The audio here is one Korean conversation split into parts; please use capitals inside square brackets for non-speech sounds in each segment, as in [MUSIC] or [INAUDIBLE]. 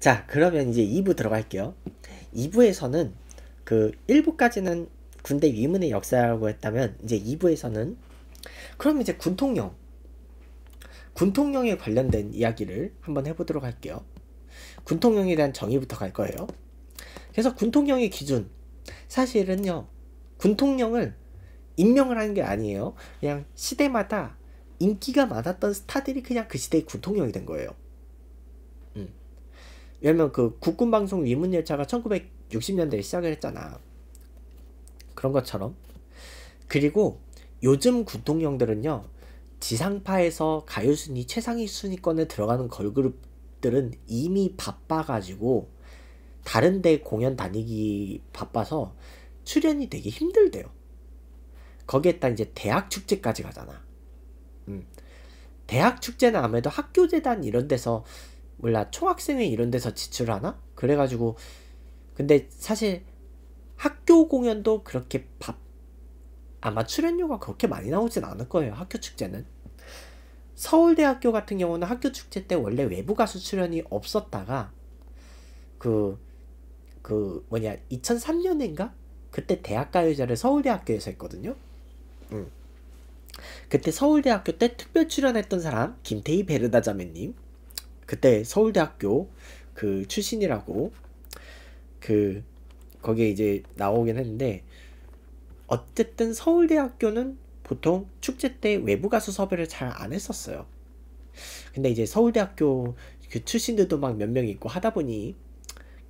자, 그러면 이제 2부 들어갈게요. 2부에서는 그 1부까지는 군대 위문의 역사라고 했다면 이제 2부에서는 그럼 이제 군통령 군통령에 관련된 이야기를 한번 해보도록 할게요. 군통령에 대한 정의부터 갈 거예요. 그래서 군통령의 기준 사실은요 군통령을 임명을 하는 게 아니에요. 그냥 시대마다 인기가 많았던 스타들이 그냥 그 시대의 군통령이 된 거예요. 왜냐면그 국군방송 위문열차가 1960년대에 시작을 했잖아. 그런 것처럼. 그리고 요즘 구통령들은요 지상파에서 가요순위 최상위 순위권에 들어가는 걸그룹들은 이미 바빠가지고 다른 데 공연 다니기 바빠서 출연이 되게 힘들대요. 거기에다 이제 대학 축제까지 가잖아. 음. 대학 축제는 아무래도 학교 재단 이런 데서 몰라 총학생회 이런 데서 지출하나? 그래가지고 근데 사실 학교 공연도 그렇게 밥 아마 출연료가 그렇게 많이 나오진 않을 거예요 학교 축제는 서울대학교 같은 경우는 학교 축제 때 원래 외부 가수 출연이 없었다가 그그 그 뭐냐 2003년인가 그때 대학가요제를 서울대학교에서 했거든요 음. 그때 서울대학교 때 특별 출연했던 사람 김태희 베르다자매님 그때 서울대학교 그 출신이라고 그 거기에 이제 나오긴 했는데 어쨌든 서울대학교는 보통 축제 때 외부 가수 섭외를 잘 안 했었어요. 근데 이제 서울대학교 그 출신들도 막 몇 명 있고 하다 보니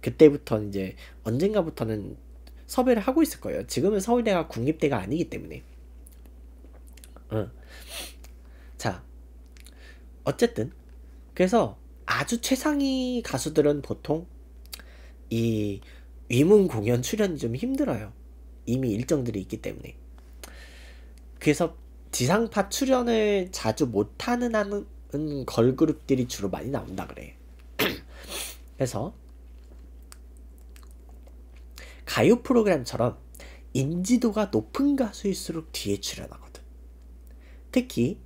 그때부터 이제 언젠가부터는 섭외를 하고 있을 거예요. 지금은 서울대가 국립대가 아니기 때문에. 어. 자, 어쨌든 그래서 아주 최상위 가수들은 보통 이 위문 공연 출연이 좀 힘들어요. 이미 일정들이 있기 때문에. 그래서 지상파 출연을 자주 못하는 하는 걸그룹들이 주로 많이 나온다 그래. [CLEARS THROAT] 그래서 가요 프로그램처럼 인지도가 높은 가수일수록 뒤에 출연하거든. 특히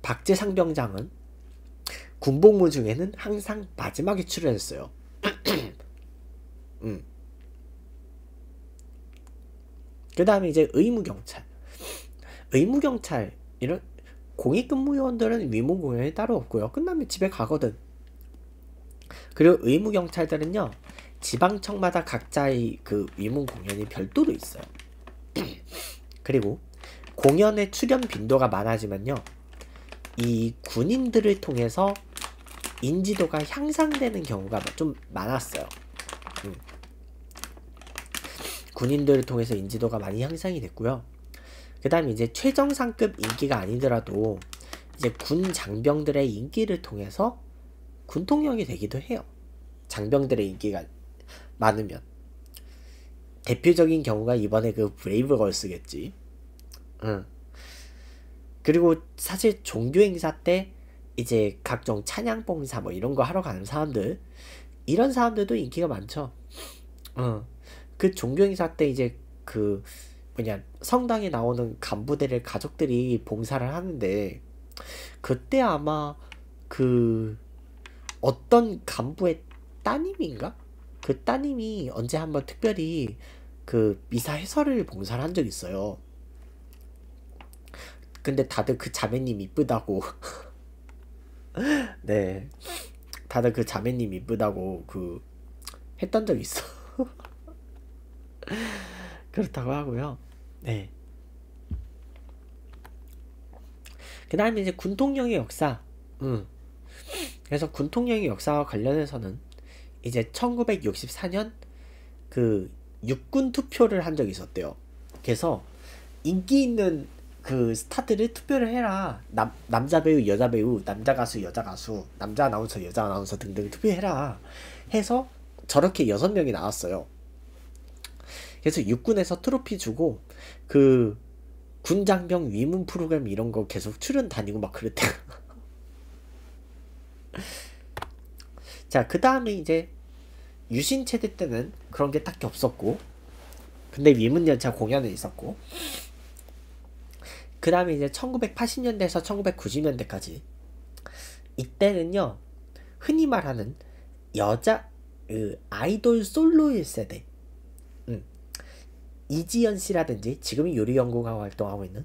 박재상 병장은 군복무 중에는 항상 마지막에 출연했어요. [CLEARS THROAT] 음. 그 다음에 이제 의무경찰. 의무경찰, 이런, 공익근무요원들은 위무공연이 따로 없고요. 끝나면 집에 가거든. 그리고 의무경찰들은요, 지방청마다 각자의 그 위문 공연이 별도로 있어요. [CLEARS THROAT] 그리고 공연의 출연 빈도가 많아지면요, 이 군인들을 통해서 인지도가 향상되는 경우가 좀 많았어요. 음. 군인들을 통해서 인지도가 많이 향상이 됐고요. 그 다음에 이제 최정상급 인기가 아니더라도 이제 군 장병들의 인기를 통해서 군 통령이 되기도 해요. 장병들의 인기가 많으면. 대표적인 경우가 이번에 그 브레이브걸스겠지. 응. 그리고 사실 종교 행사 때 이제 각종 찬양 봉사 뭐 이런 거 하러 가는 사람들 이런 사람들도 인기가 많죠. 어. 그 종교 행사 때 이제 그 뭐냐 성당에 나오는 간부들의 가족들이 봉사를 하는데 그때 아마 그 어떤 간부의 따님인가? 그 따님이 언제 한번 특별히 그 미사 해설을 봉사를 한 적 있어요. 근데 다들 그 자매님 이쁘다고 [LAUGHS] [LAUGHS] 네. 다들 그 자매님 이쁘다고 그 했던 적 있어. [LAUGHS] 그렇다고 하고요. 네. 그다음에 이제 군통령의 역사. 음. 그래서 군통령의 역사와 관련해서는 이제 1964년 그 육군 투표를 한 적이 있었대요. 그래서 인기 있는 그 스타들을 투표를 해라. 남, 남자 배우, 여자 배우, 남자 가수, 여자 가수, 남자 아나운서, 여자 아나운서 등등 투표해라. 해서 저렇게 여섯 명이 나왔어요. 그래서 육군에서 트로피 주고 그 군장병 위문 프로그램 이런 거 계속 출연 다니고 막 그랬대요. [LAUGHS] 자, 그 다음에 이제 유신 체대 때는 그런 게 딱히 없었고 근데 위문연차 공연은 있었고 그 다음에 이제 1980년대에서 1990년대까지 이때는요 흔히 말하는 여자 으, 아이돌 솔로일 세대 음. 이지연 씨라든지 지금 요리연구가 활동하고 있는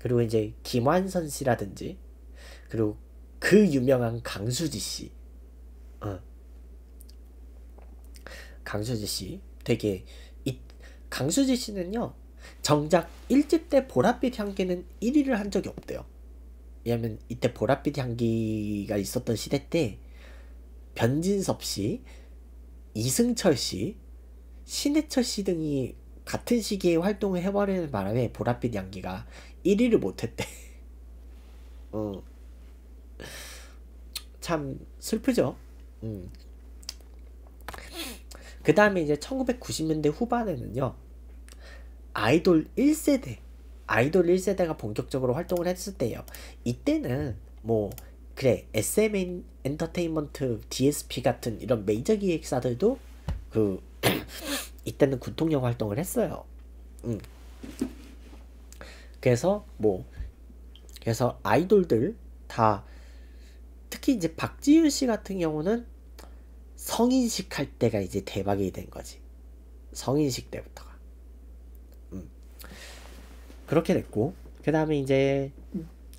그리고 이제 김완선 씨라든지 그리고 그 유명한 강수지 씨 어. 강수지 씨 되게 이 강수지 씨는요 정작 1집 때 보랏빛 향기는 1위를 한 적이 없대요. 왜냐면 이때 보랏빛 향기가 있었던 시대 때 변진섭 씨, 이승철 씨, 신해철 씨 등이 같은 시기에 활동을 해버리는 바람에 보랏빛 향기가 1위를 못했대. [LAUGHS] 어. 참 슬프죠. 음. 그 다음에 이제 1990년대 후반에는요. 아이돌 1세대, 아이돌 1세대가 본격적으로 활동을 했을 때요. 이때는 뭐 그래 SM 엔터테인먼트 DSP 같은 이런 메이저 기획사들도 그 [CLEARS THROAT] 이때는 구통령 활동을 했어요. 음. 그래서 뭐 그래서 아이돌들 다 특히 이제 박지윤 씨 같은 경우는 성인식 할 때가 이제 대박이 된 거지. 성인식 때부터. 그렇게 됐고 음. 그 다음에 이제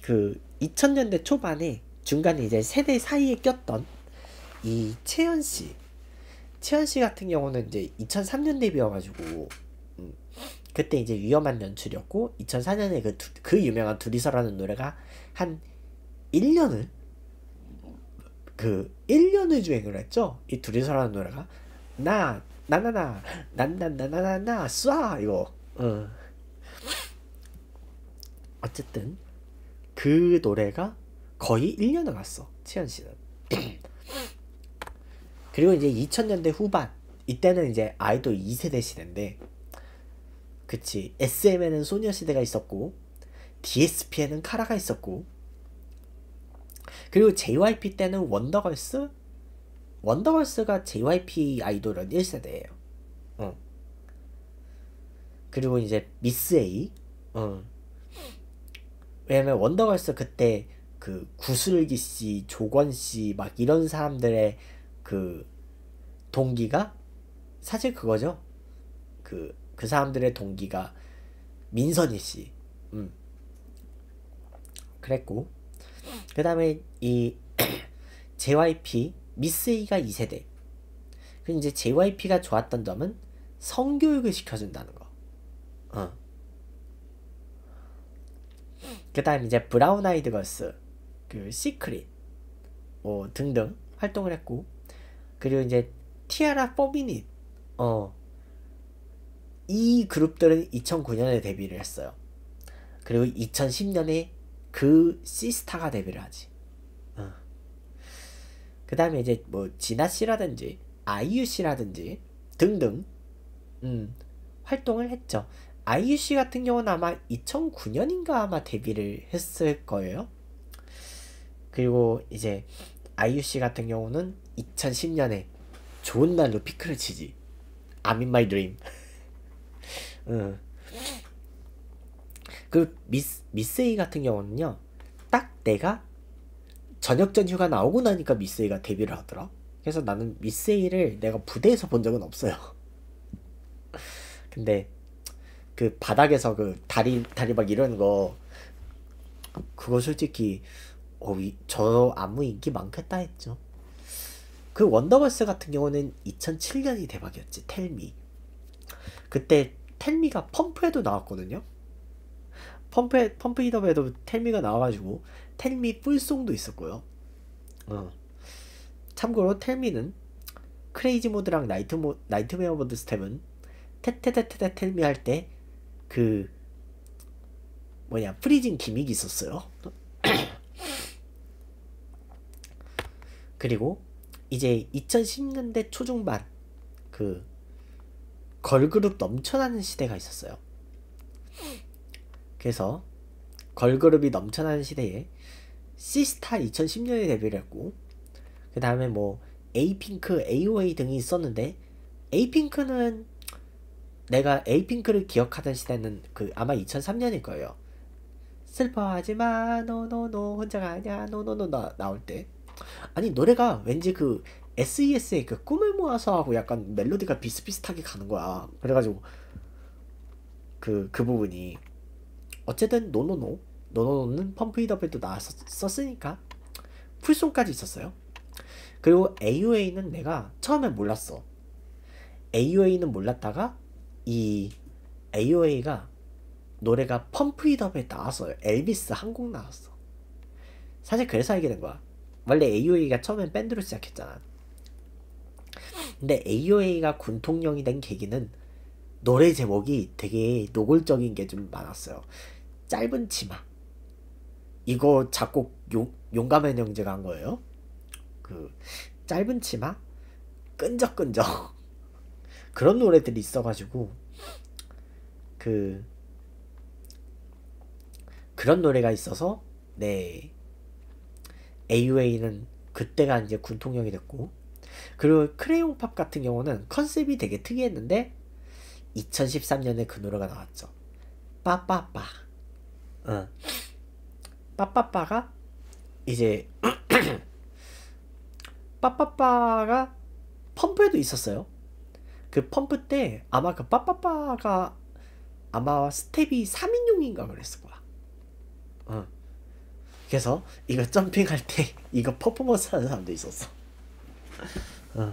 그 2000년대 초반에 중간에 이제 세대 사이에 꼈던 이 채연 씨, 채연 씨 같은 경우는 이제 2003년 데뷔여가지고 음, 그때 이제 위험한 연출이었고 2004년에 그, 두, 그 유명한 둘이서라는 노래가 한 1년을 그 1년을 주행을 했죠. 이 둘이서라는 노래가 나 나 나나 난난나나 나나 쏴 이거 어. 어쨌든 그 노래가 거의 1년을 갔어. 치현 씨는. [CLEARS THROAT] 그리고 이제 2000년대 후반 이때는 이제 아이돌 2세대 시대인데 그치 SM에는 소녀시대가 있었고 DSP에는 카라가 있었고 그리고 JYP 때는 원더걸스 원더걸스가 JYP 아이돌은 1세대예요 어. 그리고 이제 미스 A 어. 왜냐면 원더걸스 그때 그 구슬기 씨, 조건 씨 막 이런 사람들의 그 동기가 사실 그거죠. 그그 그 사람들의 동기가 민선이 씨. 음. 그랬고 그다음에 이 JYP [CLEARS THROAT] 미스이가 2세대. 그 이제 JYP가 좋았던 점은 성교육을 시켜준다는 거. 어. 그 다음 이제 브라운 아이드 걸스, 그 시크릿 뭐 등등 활동을 했고 그리고 이제 티아라 포미닛 어. 이 그룹들은 2009년에 데뷔를 했어요. 그리고 2010년에 그 시스타가 데뷔를 하지. 어. 그 다음에 이제 뭐지나 씨라든지 아이유 씨라든지 등등 음, 활동을 했죠. 아이유 씨 같은 경우는 아마 2009년인가 아마 데뷔를 했을 거예요. 그리고 이제 아이유 씨 같은 경우는 2010년에 좋은 날로 피크를 치지. I'm in my dream. [LAUGHS] 응. 그 미스, 미스이 같은 경우는요. 딱 내가 저녁전 휴가 나오고 나니까 미스이가 데뷔를 하더라. 그래서 나는 미스이를 내가 부대에서 본 적은 없어요. [LAUGHS] 근데 그 바닥에서 그 다리 다리 막 이러는 거 그거 솔직히 어, 이, 저 안무 인기 많겠다 했죠. 그 원더걸스 같은 경우는 2007년이 대박이었지 텔미. 그때 텔미가 펌프에도 나왔거든요. 펌프 펌프 이더에도 텔미가 나와가지고 텔미 뿔송도 있었고요. 어. 참고로 텔미는 크레이지 모드랑 나이트 모 나이트메어 모드 스텝은 테테테테테 텔미 할때 그 뭐냐 프리징 기믹이 있었어요. [CLEARS THROAT] 그리고 이제 2010년대 초중반 그 걸그룹 넘쳐나는 시대가 있었어요. 그래서 걸그룹이 넘쳐나는 시대에 시스타 2010년에 데뷔를 했고 그 다음에 뭐 에이핑크, 에이웨 등이 있었는데 에이핑크는 내가 에이핑크를 기억하던 시대는 그 아마 2003년일 거예요. 슬퍼하지 마, 노노노, 혼자 가 아니야, 노노노 나, 나올 때. 아니, 노래가 왠지 그 SES의 그 꿈을 모아서 하고 약간 멜로디가 비슷비슷하게 가는 거야. 그래가지고, 그, 그 부분이. 어쨌든, 노노노. 노노노는 펌프이더벨도 나왔었으니까. 풀송까지 있었어요. 그리고 AOA는 내가 처음에 몰랐어. AOA는 몰랐다가 이 AOA가 노래가 펌프이덤에 나왔어요. 엘비스 한 곡 나왔어. 사실 그래서 알게 된 거야. 원래 AOA가 처음엔 밴드로 시작했잖아. 근데 AOA가 군통령이 된 계기는 노래 제목이 되게 노골적인 게 좀 많았어요. 짧은 치마. 이거 작곡 용, 용감한 형제가 한 거예요. 그 짧은 치마, 끈적끈적 [LAUGHS] 그런 노래들이 있어가지고 그 그런 노래가 있어서 네 AUA는 그때가 이제 군통령이 됐고 그리고 크레용팝 같은 경우는 컨셉이 되게 특이했는데 2013년에 그 노래가 나왔죠. 빠빠빠. 어. 빠빠빠가 이제 [CLEARS THROAT] 빠빠빠가 펌프에도 있었어요. 그 펌프 때 아마 그 빠빠빠가 아마 스텝이 3인용인가 그랬을 거야. 어. 그래서 이거 점핑할 때 이거 퍼포먼스 하는 사람도 있었어. 어.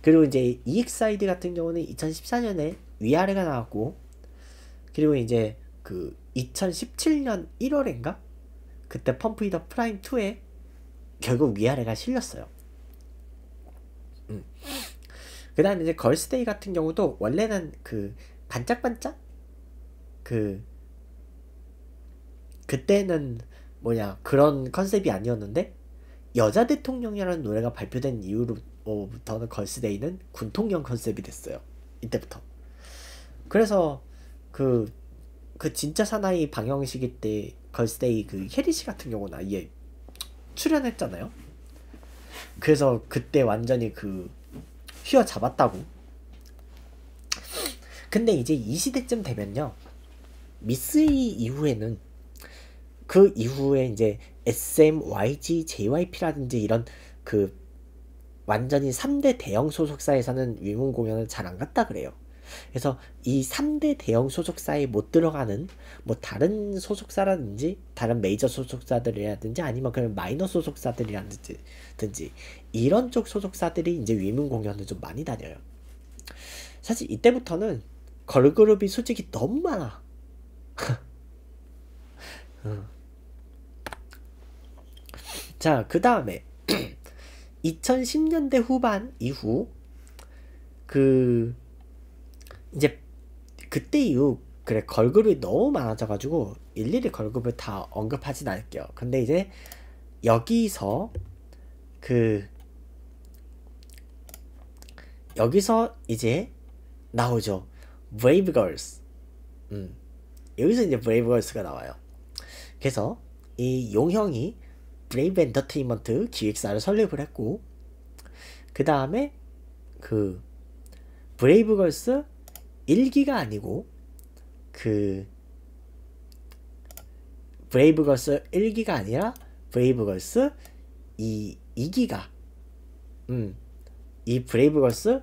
그리고 이제 EXID 같은 경우는 2014년에 위아래가 나왔고 그리고 이제 그 2017년 1월인가? 그때 펌프 히더 프라임 2에 결국 위아래가 실렸어요. 음. 그다음 이제 걸스데이 같은 경우도 원래는 그 반짝반짝 그 그때는 뭐냐 그런 컨셉이 아니었는데 여자 대통령이라는 노래가 발표된 이후로부터는 걸스데이는 군통령 컨셉이 됐어요 이때부터 그래서 그그 그 진짜 사나이 방영시기 때 걸스데이 그 혜리 씨 같은 경우는 아예 출연했잖아요 그래서 그때 완전히 그 휘어잡았다고 근데 이제 이 시대쯤 되면요. 미쓰이 이후에는 그 이후에 이제 SM, YG, JYP라든지 이런 그 완전히 3대 대형 소속사에서는 위문 공연을 잘 안 갔다 그래요. 그래서 이 3대 대형 소속사에 못 들어가는 뭐 다른 소속사라든지 다른 메이저 소속사들이라든지 아니면 그런 마이너 소속사들이라든지 이런 쪽 소속사들이 이제 위문 공연을 좀 많이 다녀요. 사실 이때부터는 걸그룹이 솔직히 너무 많아. [LAUGHS] 어. 자, 그 다음에 2010년대 [CLEARS THROAT] 후반 이후 그 이제 그때 이후 그래 걸그룹이 너무 많아져가지고 일일이 걸그룹을 다 언급하진 않을게요. 근데 이제 여기서 그 여기서 이제 나오죠. 브레이브 걸스. 음. 여기서 이제 브레이브 걸스가 나와요. 그래서 이 용형이 브레이브 엔터테인먼트 기획사를 설립을 했고 그 다음에 그 브레이브 걸스 1기가 아니고 그 브레이브 걸스 1기가 아니라 브레이브 걸스 이 2기가 음. 이 브레이브 걸스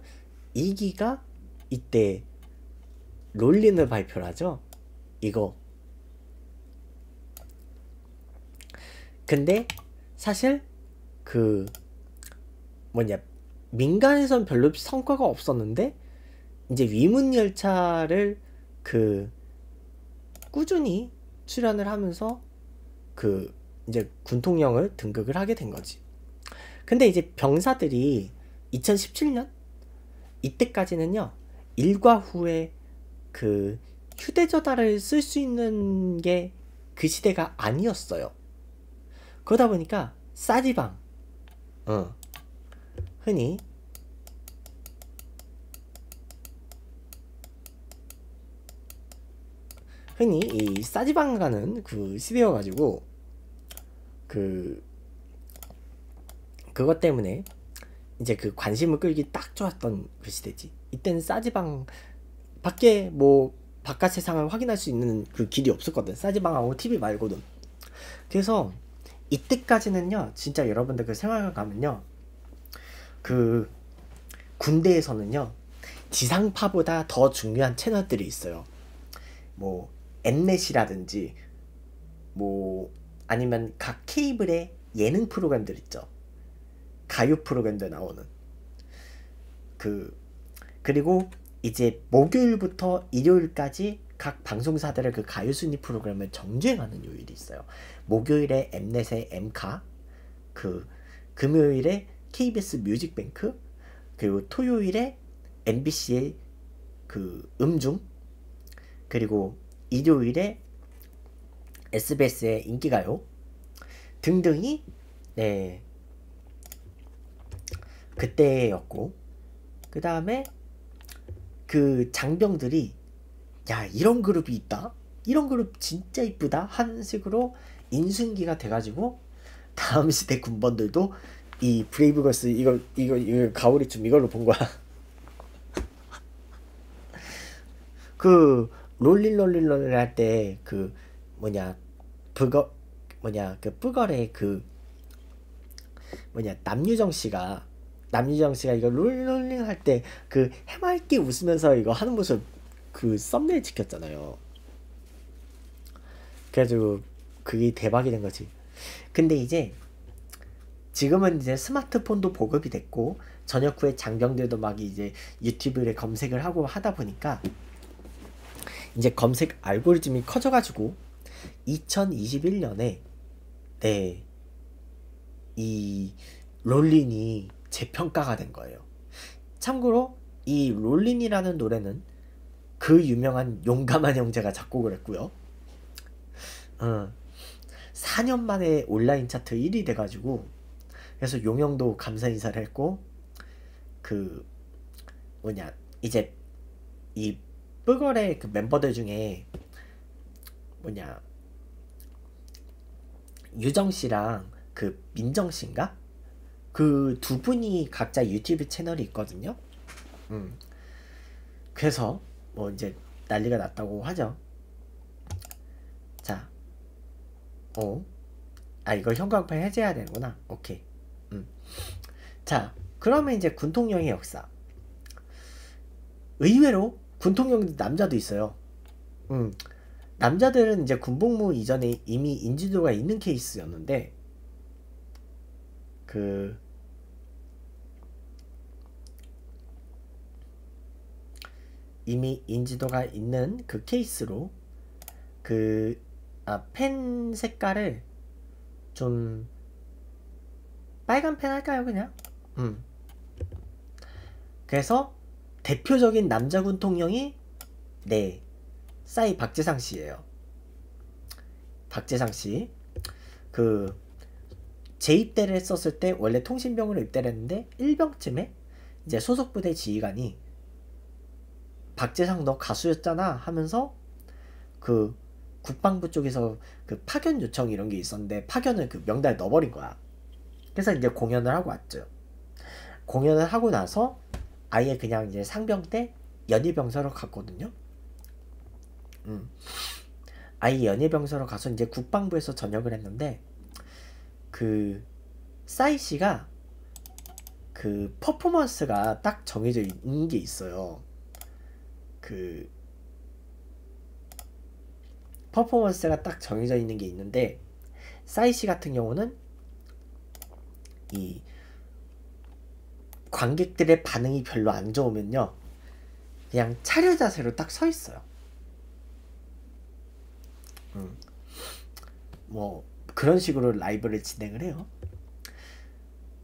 2기가 이때 롤린을 발표를 하죠. 이거. 근데 사실 그 뭐냐 민간에선 별로 성과가 없었는데 이제 위문 열차를 그 꾸준히 출연을 하면서 그 이제 군통령을 등극을 하게 된 거지. 근데 이제 병사들이 2017년 이때까지는요 일과 후에 그 휴대전화를 쓸 수 있는 게 그 시대가 아니었어요. 그러다 보니까 싸지방, 어, 흔히 흔히 이싸지방이는그 시대여가지고 그 그것 때문에 이제 그 관심을 끌기 딱 좋았던 그 시대지. 이때는 싸지방 밖에 뭐 바깥 세상을 확인할 수 있는 그 길이 없었거든 사지방하고 TV 말고는 그래서 이때까지는요 진짜 여러분들 그 생활관 가면요 그 군대에서는요 지상파보다 더 중요한 채널들이 있어요 뭐 엠넷이라든지 뭐 아니면 각 케이블의 예능 프로그램들 있죠 가요 프로그램들 나오는 그 그리고 이제 목요일부터 일요일까지 각 방송사들의 그 가요 순위 프로그램을 정주행하는 요일이 있어요. 목요일에 엠넷의 엠카, 그 금요일에 KBS 뮤직뱅크, 그리고 토요일에 MBC의 그 음중, 그리고 일요일에 SBS의 인기가요 등등이 네 그때였고 그 다음에 그 장병들이 야 이런 그룹이 있다 이런 그룹 진짜 이쁘다 하는 식으로 인순기가 돼가지고 다음 시대 군번들도 이 브레이브걸스 이걸 이거 이걸 가오리춤 이걸로 본 거야 [LAUGHS] 그 롤릴 롤릴 롤릴 할때 그 뭐냐 브거 뭐냐 그 뿌걸의 그 뭐냐 남유정 씨가 남유정 씨가 이거 롤롤링 할 때 그 해맑게 웃으면서 이거 하는 모습 그 썸네일 찍혔잖아요. 그래가지고 그게 대박이 된 거지. 근데 이제 지금은 이제 스마트폰도 보급이 됐고 저녁 후에 장병들도 막 이제 유튜브에 검색을 하고 하다 보니까 이제 검색 알고리즘이 커져가지고 2021년에 네 이 롤린이 재평가가 된 거예요. 참고로 이 롤린이라는 노래는 그 유명한 용감한 형제가 작곡을 했고요. 어, 4년 만에 온라인 차트 1위 돼가지고 그래서 용영도 감사 인사를 했고 그 뭐냐 이제 이 뿌걸의 그 멤버들 중에 뭐냐 유정 씨랑 그 민정 씨인가 그두 분이 각자 유튜브 채널이 있거든요. 음. 그래서 뭐 이제 난리가 났다고 하죠. 자, 어, 아 이거 형광펜 해제해야 되는구나. 오케이. 음. 자, 그러면 이제 군통령의 역사. 의외로 군통령 남자도 있어요. 음. 남자들은 이제 군복무 이전에 이미 인지도가 있는 케이스였는데 그 이미 인지도가 있는 그 케이스로 그펜 아, 색깔을 좀 빨간 펜 할까요 그냥? 음. 그래서 대표적인 남자군 통령이 네 싸이 박재상 씨예요. 박재상 씨. 그 재입대를 했었을 때 원래 통신병으로 입대를 했는데 1병쯤에 이제 소속 부대 지휘관이 박재상 너 가수였잖아 하면서 그 국방부 쪽에서 그 파견 요청 이런 게 있었는데 파견을 그 명단에 넣어버린 거야. 그래서 이제 공연을 하고 왔죠. 공연을 하고 나서 아예 그냥 이제 상병 때 연일병사로 갔거든요. 음. 아예 연일병사로 가서 이제 국방부에서 전역을 했는데 그 싸이 씨가 그 퍼포먼스가 딱 정해져 있는 게 있어요. 그 퍼포먼스가 딱 정해져 있는 게 있는데 사이시 같은 경우는 이 관객들의 반응이 별로 안 좋으면요 그냥 차려 자세로 딱 서 있어요. 음. 뭐 그런 식으로 라이브를 진행을 해요.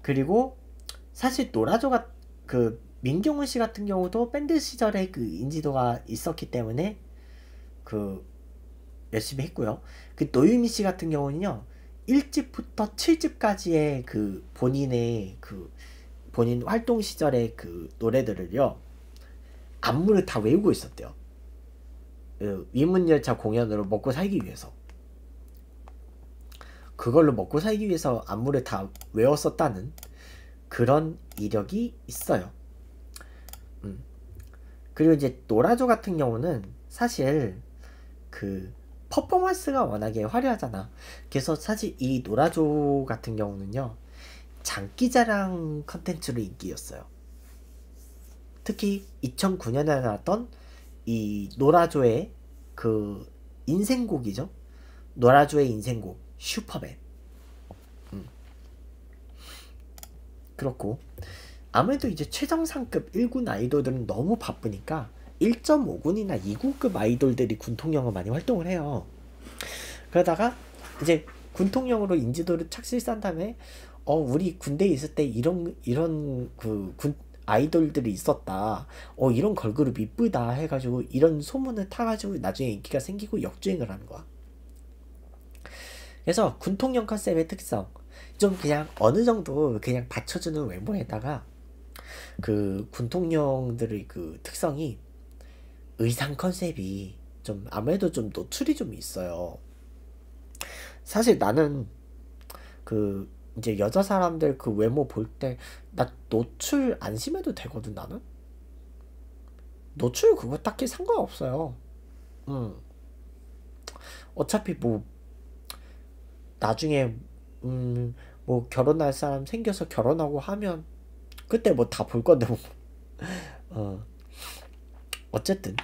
그리고 사실 노라조가 그 민경훈 씨 같은 경우도 밴드 시절에 그 인지도가 있었기 때문에 그 열심히 했고요. 그 노유미 씨 같은 경우는요. 1집부터 7집까지의 그 본인의 그 본인 활동 시절의 그 노래들을요. 안무를 다 외우고 있었대요. 그 위문열차 공연으로 먹고 살기 위해서. 그걸로 먹고 살기 위해서 안무를 다 외웠었다는 그런 이력이 있어요. 그리고 이제 노라조 같은 경우는 사실 그 퍼포먼스가 워낙에 화려하잖아. 그래서 사실 이 노라조 같은 경우는요. 장기자랑 컨텐츠로 인기였어요. 특히 2009년에 나왔던 이 노라조의 그 인생곡이죠. 노라조의 인생곡 슈퍼맨. 음. 그렇고 아무래도 이제 최정상급 1군 아이돌들은 너무 바쁘니까 1.5군이나 2군급 아이돌들이 군통령을 많이 활동을 해요. 그러다가 이제 군통령으로 인지도를 착실한 다음에 어 우리 군대에 있을 때 이런 이런 그 군 아이돌들이 있었다. 어 이런 걸그룹 이쁘다 해가지고 이런 소문을 타가지고 나중에 인기가 생기고 역주행을 하는 거야. 그래서 군통령 컨셉의 특성 좀 그냥 어느 정도 그냥 받쳐주는 외모에다가 그 군통령들의 그 특성이 의상 컨셉이 좀 아무래도 좀 노출이 좀 있어요. 사실 나는 그 이제 여자 사람들 그 외모 볼 때 나 노출 안 심해도 되거든 나는 노출 그거 딱히 상관없어요. 음 어차피 뭐 나중에 음 뭐 결혼할 사람 생겨서 결혼하고 하면 그때 뭐 다 볼 건데 뭐. 어. 어쨌든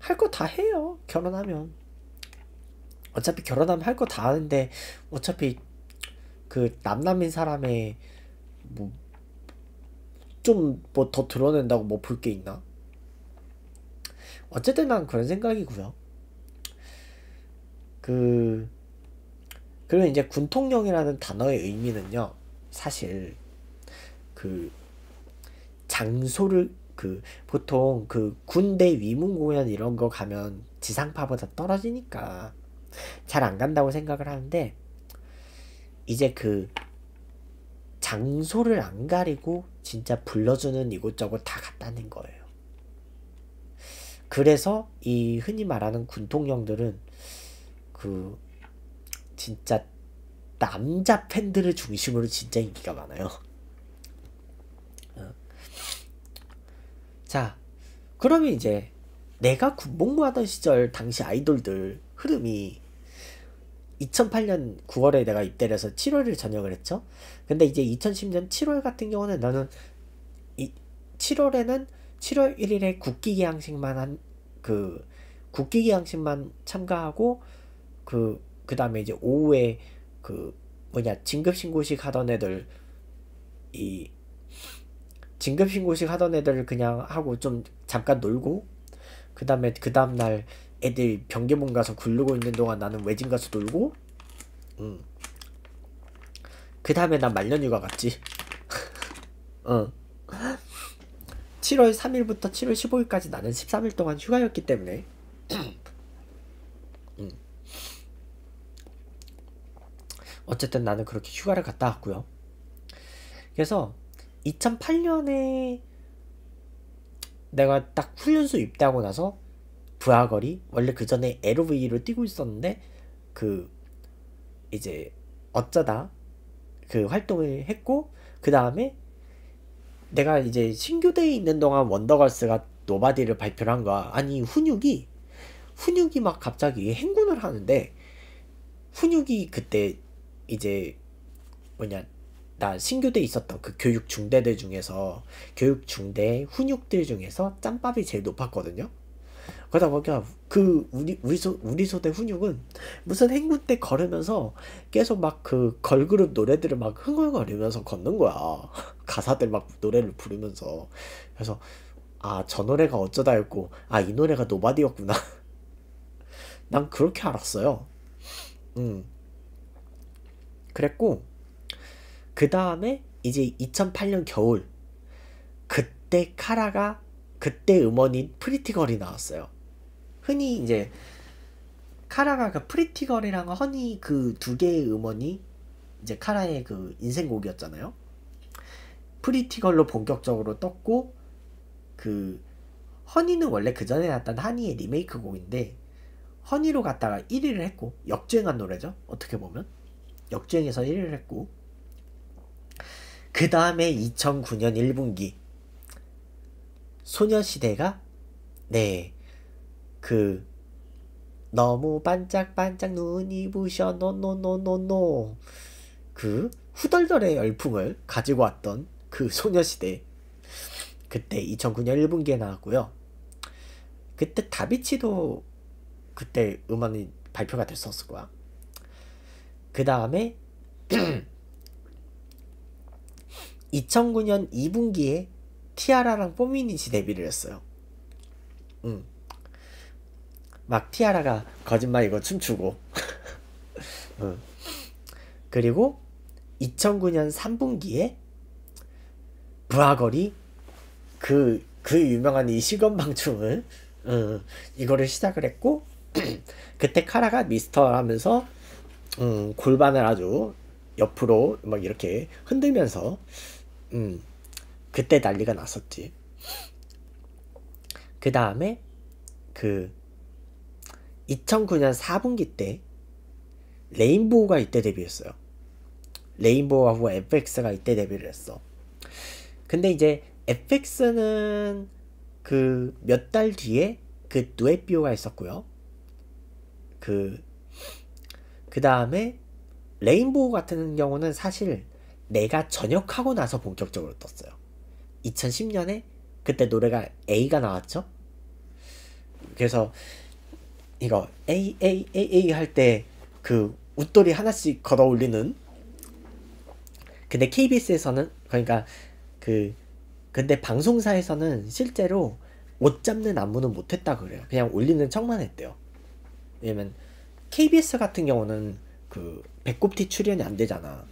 할 거 다 해요. 결혼하면. 어차피 결혼하면 할 거 다 하는데 어차피 그 남남인 사람의 뭐 좀 뭐 더 드러낸다고 뭐 볼 게 있나? 어쨌든 난 그런 생각이고요. 그 그리고 이제 군통령이라는 단어의 의미는요. 사실 그 장소를 그 보통 그 군대 위문 공연 이런 거 가면 지상파보다 떨어지니까 잘 안 간다고 생각을 하는데 이제 그 장소를 안 가리고 진짜 불러주는 이곳저곳 다 갔다는 거예요. 그래서 이 흔히 말하는 군통령들은 그 진짜 남자 팬들을 중심으로 진짜 인기가 많아요. 자, 그러면 이제 내가 군복무하던 시절 당시 아이돌들 흐름이 2008년 9월에 내가 입대를 해서 7월을 전역을 했죠. 근데 이제 2010년 7월 같은 경우는 나는 이 7월에는 7월 1일에 국기기양식만한 그국기기양식만 그 참가하고 그 그다음에 이제 오후에 그 뭐냐 진급신고식 하던 애들 이 진급신고식 하던 애들을 그냥 하고 좀 잠깐 놀고 그 다음에 그 다음날 애들 변기문 가서 굴르고 있는 동안 나는 외진 가서 놀고 음. 그 다음에 난 말년휴가 갔지 [LAUGHS] 어. 7월 3일부터 7월 15일까지 나는 13일 동안 휴가였기 때문에 [CLEARS THROAT] 어쨌든 나는 그렇게 휴가를 갔다 왔고요 그래서 2008년에 내가 딱 훈련소 입대하고 나서 부하거리 원래 그 전에 LOV를 뛰고 있었는데 그 이제 어쩌다 그 활동을 했고 그 다음에 내가 이제 신교대에 있는 동안 원더걸스가 노바디를 발표를 한 거야 아니 훈육이 훈육이 막 갑자기 행군을 하는데 훈육이 그때 이제 뭐냐 나신교대 있었던 그 교육 중대들 중에서 교육 중대 훈육들 중에서 짬밥이 제일 높았거든요. 그러다 보니까 그 우리 우리 소 우리 소대 훈육은 무슨 행군 때 걸으면서 계속 막 그 걸그룹 노래들을 막 흥얼거리면서 걷는 거야 [LAUGHS] 가사들 막 노래를 부르면서 그래서 아 저 노래가 어쩌다였고 아 이 노래가 노바디였구나 [LAUGHS] 난 그렇게 알았어요 음 그랬고 그 다음에 이제 2008년 겨울 그때 카라가 그때 음원인 프리티걸이 나왔어요. 흔히 이제 카라가 그 프리티걸이랑 허니 그 두 개의 음원이 이제 카라의 그 인생곡이었잖아요. 프리티걸로 본격적으로 떴고 그 허니는 원래 그 전에 났던 하니의 리메이크 곡인데 허니로 갔다가 1위를 했고 역주행한 노래죠. 어떻게 보면 역주행에서 1위를 했고 네, 그 다음에 2009년 1분기 소녀시대가 네 그 너무 반짝반짝 눈이 부셔 노노노노노 그 후덜덜의 열풍을 가지고 왔던 그 소녀시대 그때 2009년 1분기에 나왔고요 그때 다비치도 그때 음원이 발표가 됐었을 거야 그 다음에 [CLEARS THROAT] 2009년 2분기에 티아라랑 뽀미니이 데뷔를 했어요. 음. 막 티아라가 거짓말 이거 춤추고. 음. [LAUGHS] 그리고 2009년 3분기에 브라걸이 그, 그 유명한 이 시건방춤을, 음, 이거를 시작을 했고, [CLEARS THROAT] 그때 카라가 미스터 하면서, 음, 골반을 아주 옆으로 막 이렇게 흔들면서, 음, 그때 난리가 났었지. 그 다음에 그 2009년 4분기 때 레인보우가 이때 데뷔했어요. 레인보우하고 FX가 이때 데뷔를 했어. 근데 이제 FX는 그 몇 달 뒤에 그두에비오가 있었고요. 그, 그 다음에 레인보우 같은 경우는 사실 내가 전역하고 나서 본격적으로 떴어요. 2010년에 그때 노래가 A가 나왔죠. 그래서 이거 A A A A 할 때 그 웃돌이 하나씩 걸어 올리는 근데 KBS에서는 그러니까 그 근데 방송사에서는 실제로 옷 잡는 안무는 못 했다 그래요. 그냥 올리는 척만 했대요. 왜냐면 KBS 같은 경우는 그 배꼽티 출연이 안 되잖아.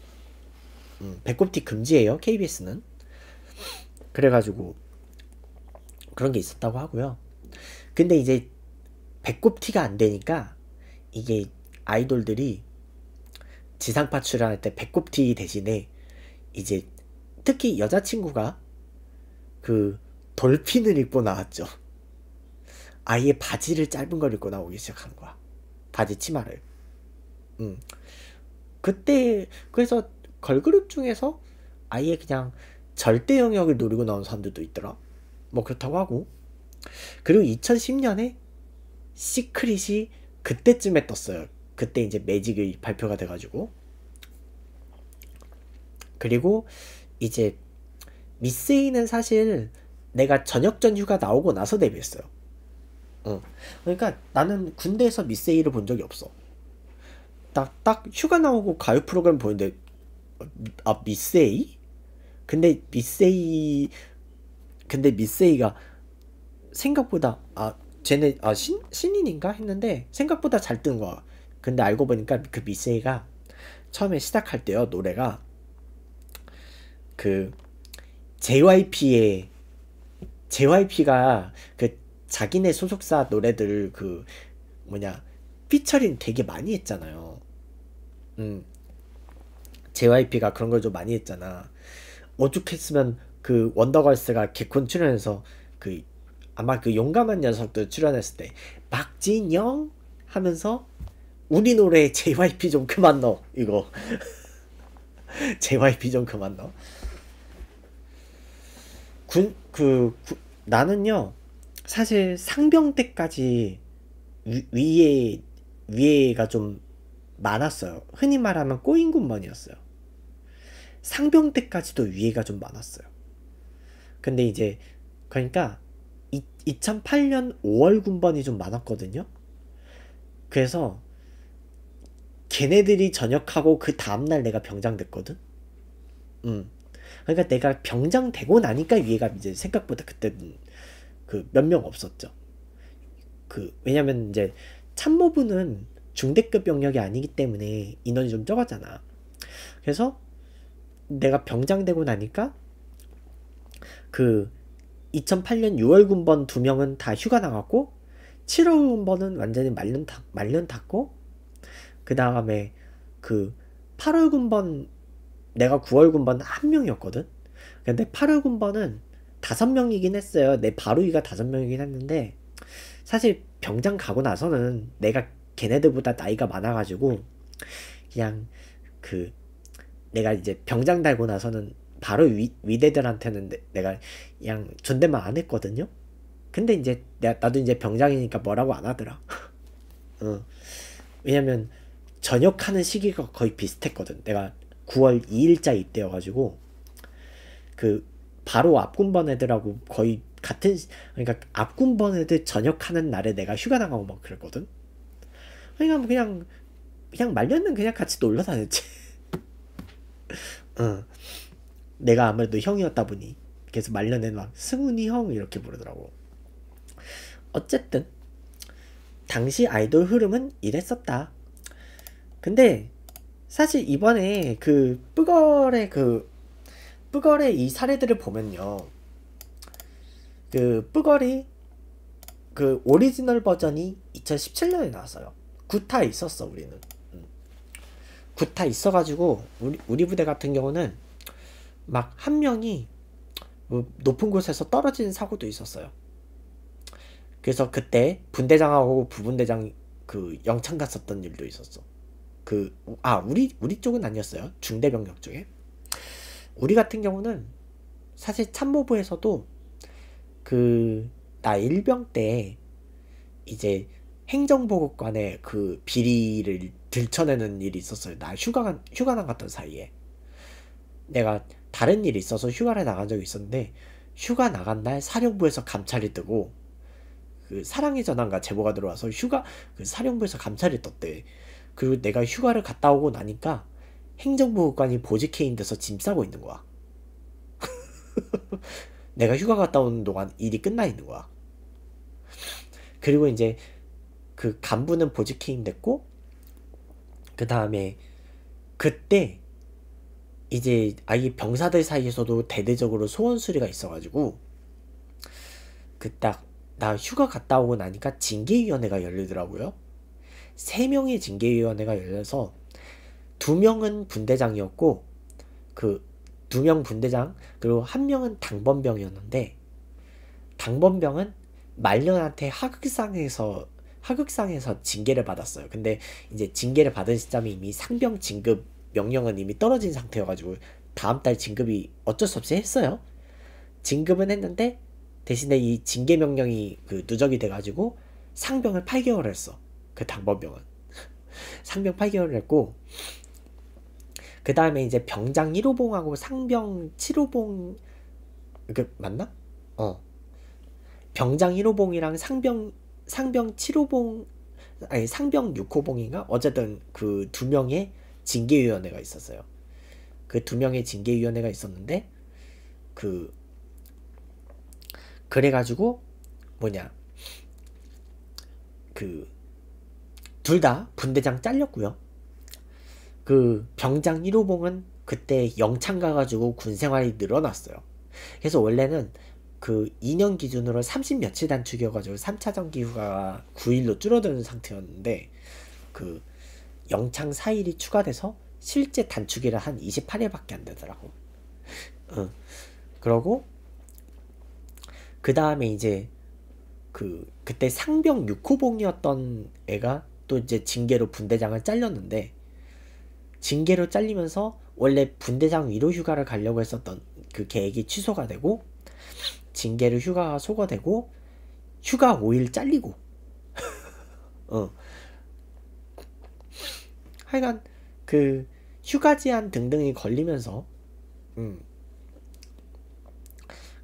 음, 배꼽티 금지예요. KBS는. 그래가지고 그런 게 있었다고 하고요. 근데 이제 배꼽티가 안 되니까 이게 아이돌들이 지상파 출연할 때 배꼽티 대신에 이제 특히 여자친구가 그 돌핀을 입고 나왔죠. 아예 바지를 짧은 걸 입고 나오기 시작한 거야. 바지 치마를. 음. 그때 그래서 걸그룹 중에서 아예 그냥 절대 영역을 노리고 나온 사람들도 있더라. 뭐 그렇다고 하고. 그리고 2010년에 시크릿이 그때쯤에 떴어요. 그때 이제 매직이 발표가 돼가지고. 그리고 이제 미세이는 사실 내가 전역전 휴가 나오고 나서 데뷔했어요. 어. 그러니까 나는 군대에서 미세이를 본 적이 없어. 딱, 딱 휴가 나오고 가요 프로그램 보는데 아 미세이? 근데 미세이 근데 미세이가 생각보다 아 쟤네 아 신, 신인인가 했는데 생각보다 잘 뜬 거야. 근데 알고 보니까 그 미세이가 처음에 시작할 때요 노래가 그 JYP의 JYP가 그 자기네 소속사 노래들 그 뭐냐 피처링 되게 많이 했잖아요. 음 JYP가 그런 걸 좀 많이 했잖아. 오죽했으면 그 원더걸스가 개콘 출연해서 그 아마 그 용감한 녀석들 출연했을 때 박진영 하면서 우리 노래 JYP 좀 그만 넣 이거 JYP [LAUGHS] 좀 그만 넣 군, 그, 구, 나는요 사실 상병 때까지 위, 위에 위에가 좀 많았어요 흔히 말하면 꼬인 군번이었어요 상병 때까지도 위해가 좀 많았어요. 근데 이제 그러니까 이, 2008년 5월 군번이 좀 많았거든요. 그래서 걔네들이 전역하고 그 다음날 내가 병장 됐거든. 음. 그러니까 내가 병장 되고 나니까 위해가 이제 생각보다 그때는 그 몇 명 없었죠. 그 왜냐면 이제 참모부는 중대급 병력이 아니기 때문에 인원이 좀 적었잖아. 그래서 내가 병장되고 나니까 그 2008년 6월 군번 두 명은 다 휴가 나갔고 7월 군번은 완전히 말년 타, 말년 탔고 그 다음에 그 8월 군번 내가 9월 군번 한 명이었거든. 근데 8월 군번은 다섯 명이긴 했어요. 내 바로 위가 다섯 명이긴 했는데 사실 병장 가고 나서는 내가 걔네들보다 나이가 많아가지고 그냥 그 내가 이제 병장 달고 나서는 바로 위, 위대들한테는 내, 가 그냥 존댓말 안 했거든요. 근데 이제 내가 나도 이제 병장이니까 뭐라고 안 하더라. [LAUGHS] 어. 왜냐면 전역하는 시기가 거의 비슷했거든. 내가 9월 2일자 입대여가지고 그 바로 앞군번 애들하고 거의 같은 그러니까 앞군번 애들 전역하는 날에 내가 휴가 나가고 막 그랬거든. 그러니까 뭐 그냥 그냥 말년은 그냥 같이 놀러 다녔지. 어. 내가 아무래도 형이었다 보니 계속 말년에 막 승훈이 형 이렇게 부르더라고. 어쨌든 당시 아이돌 흐름은 이랬었다. 근데 사실 이번에 그 뿌걸의 그 뿌걸의 이 사례들을 보면요. 그 뿌걸이 그 오리지널 버전이 2017년에 나왔어요. 구타 있었어 우리는. 구타 있어가지고 우리, 우리 부대 같은 경우는 막 한 명이 뭐 높은 곳에서 떨어진 사고도 있었어요. 그래서 그때 분대장하고 부분대장 그 영창 갔었던 일도 있었어. 그아 우리 우리 쪽은 아니었어요. 중대 병력 쪽에 우리 같은 경우는 사실 참모부에서도 그나 일병 때 이제 행정보고관의 그 비리를 들쳐내는 일이 있었어요. 나 휴가 휴가나 갔던 사이에 내가 다른 일이 있어서 휴가를 나간 적이 있었는데 휴가 나간 날 사령부에서 감찰이 뜨고 그 사랑의 전환가 제보가 들어와서 휴가 그 사령부에서 감찰이 떴대. 그리고 내가 휴가를 갔다 오고 나니까 행정부관이 보직해인 데서 짐 싸고 있는 거야. [LAUGHS] 내가 휴가 갔다 오는 동안 일이 끝나 있는 거야. 그리고 이제 그 간부는 보직해인 됐고 그 다음에 그때 이제 아예 병사들 사이에서도 대대적으로 소원 수리가 있어가지고 그 딱 나 휴가 갔다 오고 나니까 징계위원회가 열리더라고요. 세 명의 징계위원회가 열려서 두 명은 분대장이었고 그 두 명 분대장 그리고 한 명은 당번병이었는데 당번병은 말년한테 하극상에서 하극상에서 징계를 받았어요. 근데 이제 징계를 받은 시점이 이미 상병 진급 명령은 이미 떨어진 상태여가지고 다음 달 진급이 어쩔 수 없이 했어요. 진급은 했는데 대신에 이 징계 명령이 그 누적이 돼가지고 상병을 8개월 했어. 그 당번병은 [LAUGHS] 상병 8개월 했고 그 다음에 이제 병장 1호봉하고 상병 7호봉 그 맞나? 어 병장 1호봉이랑 상병 상병 7호봉 아니 상병 6호봉인가 어쨌든 그 두 명의 징계위원회가 있었어요. 그 두 명의 징계위원회가 있었는데 그 그래가지고 뭐냐 그 둘 다 분대장 잘렸고요. 그 병장 1호봉은 그때 영창 가가지고 군 생활이 늘어났어요. 그래서 원래는 그 2년 기준으로 30 며칠 단축이어가지고 3차 정기휴가 9일로 줄어드는 상태였는데 그 영창 4일이 추가돼서 실제 단축일은 한 28일밖에 안 되더라고. 응. 어. 그러고 그 다음에 이제 그 그때 상병 6호봉이었던 애가 또 이제 징계로 분대장을 잘렸는데 징계로 잘리면서 원래 분대장 위로 휴가를 가려고 했었던 그 계획이 취소가 되고 징계를 휴가 소거되고 휴가 5일 잘리고 [LAUGHS] 어 하여간 그 휴가 제한 등등이 걸리면서 음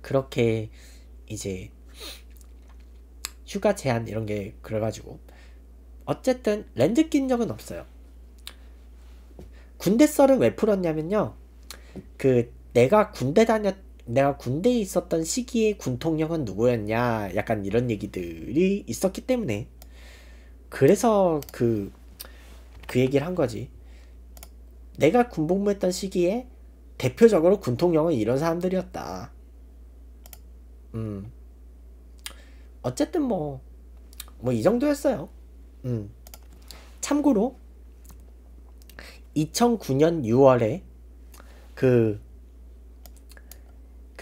그렇게 이제 휴가 제한 이런 게 그래가지고 어쨌든 렌즈 낀 적은 없어요. 군대 썰은 왜 풀었냐면요. 그 내가 군대 다녔 내가 군대에 있었던 시기의 군 통령은 누구였냐 약간 이런 얘기들이 있었기 때문에 그래서 그그 그 얘기를 한 거지 내가 군복무했던 시기에 대표적으로 군 통령은 이런 사람들이었다 음 어쨌든 뭐 뭐 이 정도였어요 음 참고로 2009년 6월에 그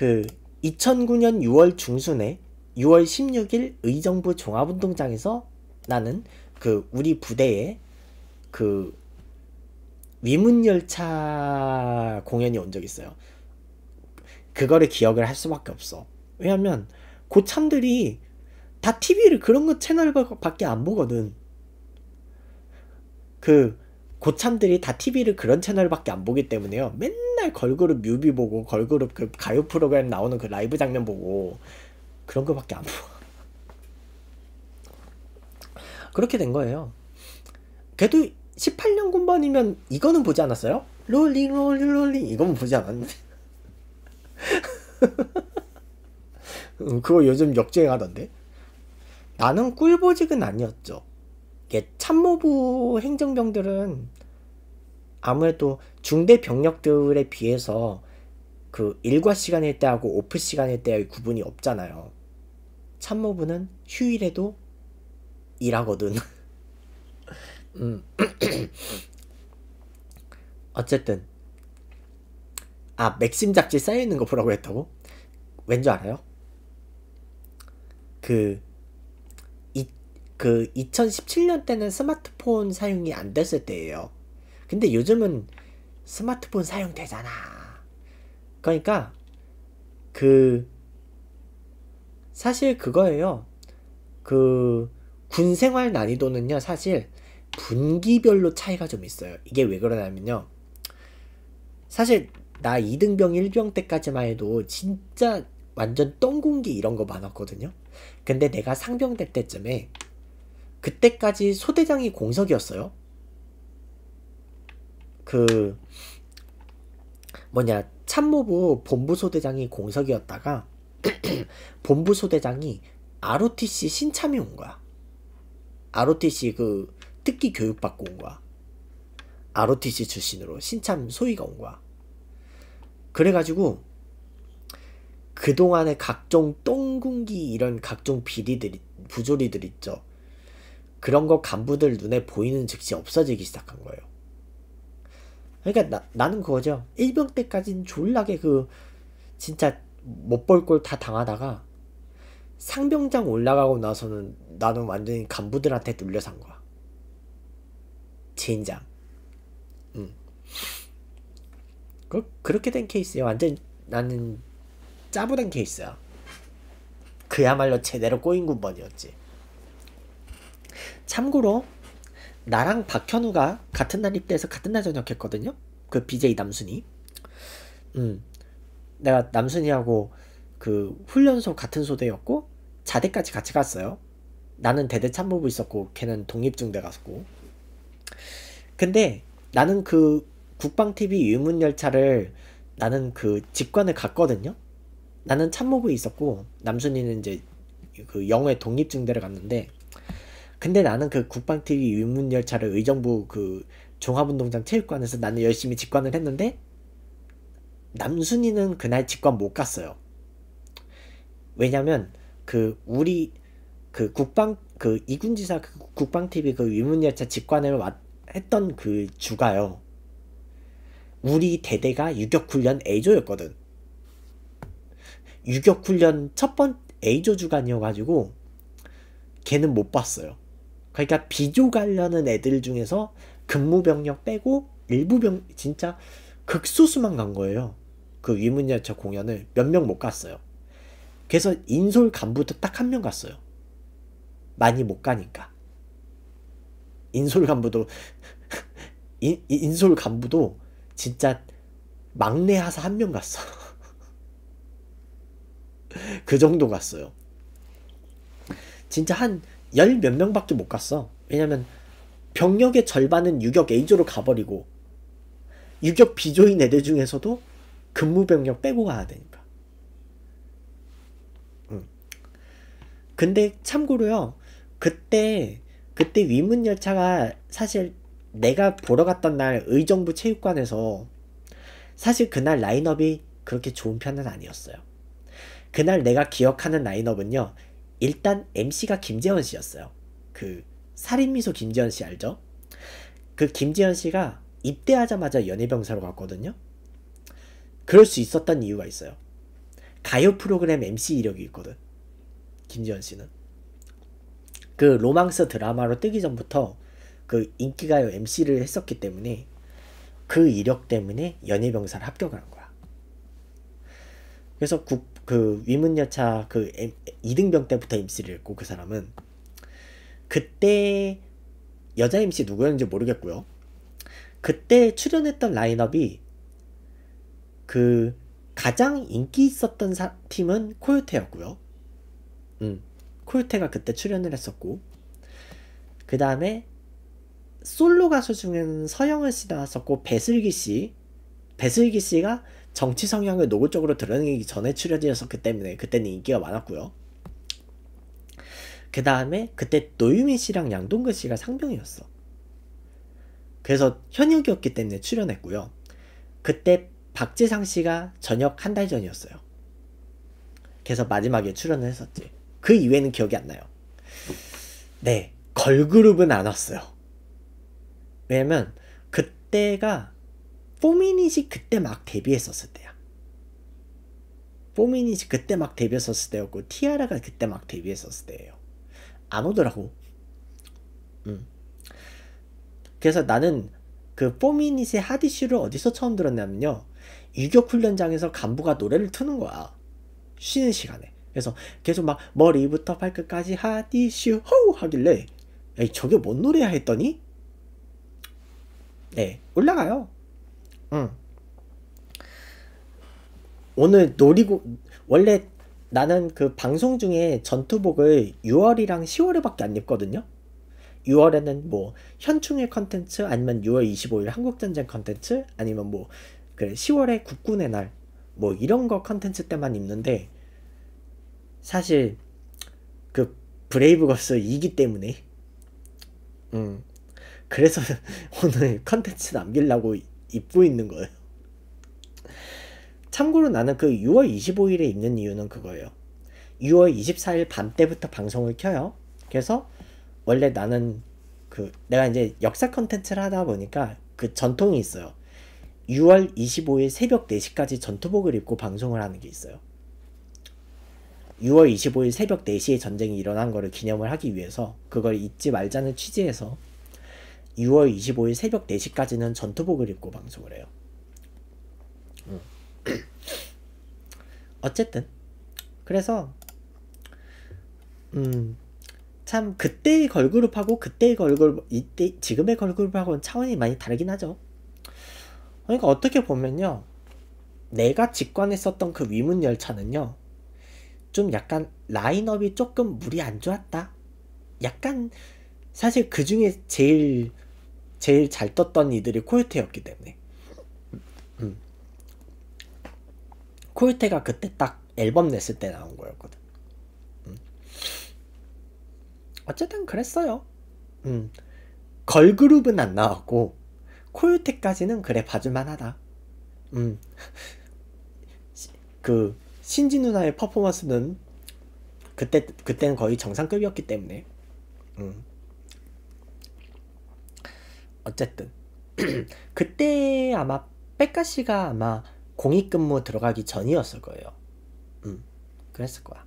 그 2009년 6월 중순에 6월 16일 의정부 종합운동장에서 나는 그 우리 부대에 그 위문열차 공연이 온 적이 있어요. 그거를 기억을 할 수밖에 없어. 왜냐면 고참들이 다 TV를 그런 거 채널밖에 안 보거든. 그 고참들이 다 TV를 그런 채널밖에 안 보기 때문에요. 맨날 걸그룹 뮤비 보고 걸그룹 그 가요 프로그램 나오는 그 라이브 장면 보고 그런 거밖에 안 봐. [LAUGHS] 그렇게 된 거예요. 걔도 18년 군번이면 이거는 보지 않았어요? 롤링 롤링 롤링 이건 보지 않았는데. [LAUGHS] 음, 그거 요즘 역주행하던데. 나는 꿀보직은 아니었죠. 참모부 행정병들은 아무래도 중대 병력들에 비해서 그 일과 시간일 때하고 오프 시간일 때의 구분이 없잖아요. 참모부는 휴일에도 일하거든. [LAUGHS] 음. [CLEARS THROAT] 어쨌든 아 맥심 잡지 쌓여 있는 거 보라고 했다고? 왠 줄 알아요? 그그 2017년 때는 스마트폰 사용이 안 됐을 때예요. 근데 요즘은 스마트폰 사용되잖아. 그러니까 그 사실 그거예요. 그 군생활 난이도는요. 사실 분기별로 차이가 좀 있어요. 이게 왜 그러냐면요. 사실 나 2등병 1병 때까지만 해도 진짜 완전 똥공기 이런 거 많았거든요. 근데 내가 상병 될 때쯤에 그때까지 소대장이 공석이었어요. 그 뭐냐 참모부 본부 소대장이 공석이었다가 [CLEARS THROAT] 본부 소대장이 ROTC 신참이 온 거야. ROTC 그 특기 교육받고 온 거야. ROTC 출신으로 신참 소위가 온 거야. 그래가지고 그동안의 각종 똥군기 이런 각종 비리들 이 부조리들 있죠. 그런 거 간부들 눈에 보이는 즉시 없어지기 시작한 거예요. 그러니까 나, 는 그거죠. 일병 때까지는 졸라게 그 진짜 못 볼 걸 다 당하다가 상병장 올라가고 나서는 나는 완전히 간부들한테 눌려 산 거야. 진장. 응. 그, 그렇게 된케이스예요 완전 나는 짜부된 케이스야. 그야말로 제대로 꼬인 군번이었지. 참고로 나랑 박현우가 같은 날 입대해서 같은 날 전역했거든요. 그 BJ 남순이. 음. 내가 남순이하고 그 훈련소 같은 소대였고 자대까지 같이 갔어요. 나는 대대 참모부 있었고 걔는 독립중대 갔고 근데 나는 그 국방TV 유문열차를 나는 그 직관을 갔거든요. 나는 참모부에 있었고 남순이는 이제 그 영호의 독립중대를 갔는데 근데 나는 그 국방TV 유문열차를 의정부 그 종합운동장 체육관에서 나는 열심히 직관을 했는데 남순이는 그날 직관 못 갔어요. 왜냐면 그 우리 그 국방 그 이군지사 그 국방TV 그 유문열차 직관을 왔, 했던 그 주가요. 우리 대대가 유격훈련 A조였거든. 유격훈련 첫번 A조 주간이어가지고 걔는 못 봤어요. 그러니까 비조가려는 애들 중에서 근무병력 빼고 일부 병 진짜 극소수만 간 거예요. 그 위문열차 공연을 몇 명 못 갔어요. 그래서 인솔 간부도 딱 한 명 갔어요. 많이 못 가니까. 인솔 간부도 [LAUGHS] 인, 인솔 간부도 진짜 막내 하사 한 명 갔어. [LAUGHS] 그 정도 갔어요. 진짜 한 열몇 명밖에 못 갔어. 왜냐면 병력의 절반은 유격 A조로 가버리고 유격 B조인 애들 중에서도 근무 병력 빼고 가야 되니까. 음. 근데 참고로요. 그때 그때 위문 열차가 사실 내가 보러 갔던 날 의정부 체육관에서 사실 그날 라인업이 그렇게 좋은 편은 아니었어요. 그날 내가 기억하는 라인업은요. 일단 MC가 김재원 씨였어요. 그 살인미소 김재원씨 알죠? 그김재원 씨가 입대하자마자 연예병사로 갔거든요. 그럴 수 있었던 이유가 있어요. 가요 프로그램 MC 이력이 있거든. 김재원 씨는. 그 로망스 드라마로 뜨기 전부터 그 인기가요 MC를 했었기 때문에 그 이력 때문에 연예병사를 합격을 한 거야. 그래서 국, 그 위문여차 그 이등병 때부터 MC를 했고 그 사람은 그때 여자 MC 누구였는지 모르겠고요. 그때 출연했던 라인업이 그 가장 인기 있었던 사, 팀은 코요태였고요 음, 코요태가 그때 출연을 했었고 그 다음에 솔로 가수 중에는 서영은 씨 나왔었고 배슬기 씨 배슬기 씨가 정치 성향을 노골적으로 드러내기 전에 출연이었었기 때문에 그때는 인기가 많았고요. 그 다음에 그때 노유민 씨랑 양동근 씨가 상병이었어. 그래서 현역이었기 때문에 출연했고요. 그때 박재상 씨가 전역 한 달 전이었어요. 그래서 마지막에 출연을 했었지. 그 이외는 기억이 안 나요. 네, 걸그룹은 안 왔어요. 왜냐면 그때가 포미닛이 그때 막 데뷔했었을 때야. 포미닛이 그때 막 데뷔했었을 때였고 티아라가 그때 막 데뷔했었을 때예요. 안오더라고 음. 그래서 나는 그 포미닛의 하디슈를 어디서 처음 들었냐면요. 유격훈련장에서 간부가 노래를 트는 거야. 쉬는 시간에. 그래서 계속 막 머리부터 발끝까지 하디슈 호우 하길래 에이 저게 뭔 노래야 했더니 네 올라가요. 오늘 놀이고 원래 나는 그 방송 중에 전투복을 6월이랑 10월에밖에 안 입거든요. 6월에는 뭐 현충일 컨텐츠 아니면 6월 25일 한국전쟁 컨텐츠 아니면 뭐 그 10월에 국군의 날 뭐 이런 거 컨텐츠 때만 입는데 사실 그 브레이브걸스 이기 때문에 음 그래서 [LAUGHS] 오늘 컨텐츠 남길라고 입고 있는 거예요. 참고로 나는 그 6월 25일에 입는 이유는 그거예요. 6월 24일 밤 때부터 방송을 켜요. 그래서 원래 나는 그 내가 이제 역사 컨텐츠를 하다 보니까 그 전통이 있어요. 6월 25일 새벽 4시까지 전투복을 입고 방송을 하는 게 있어요. 6월 25일 새벽 4시에 전쟁이 일어난 거를 기념을 하기 위해서 그걸 잊지 말자는 취지에서 6월 25일 새벽 4시까지는 전투복을 입고 방송을 해요. 음. [CLEARS THROAT] 어쨌든 그래서 음 참 그때의 걸그룹하고 그때의 걸그룹 이때 지금의 걸그룹하고는 차원이 많이 다르긴 하죠. 그러니까 어떻게 보면요. 내가 직관했었던 그 위문 열차는요. 좀 약간 라인업이 조금 물이 안 좋았다. 약간 사실 그 중에 제일 제일 잘 떴던 이들이 코요테였기 때문에 음. 코요테가 그때 딱 앨범 냈을 때 나온 거였거든 음. 어쨌든 그랬어요 음. 걸그룹은 안 나왔고 코요테까지는 그래 봐줄만하다 음. 그 신지 누나의 퍼포먼스는 그때 그때는 거의 정상급이었기 때문에 음. 어쨌든 [CLEARS THROAT] 그때 아마 백가 씨가 아마 공익근무 들어가기 전이었을 거예요. 음, 그랬을 거야.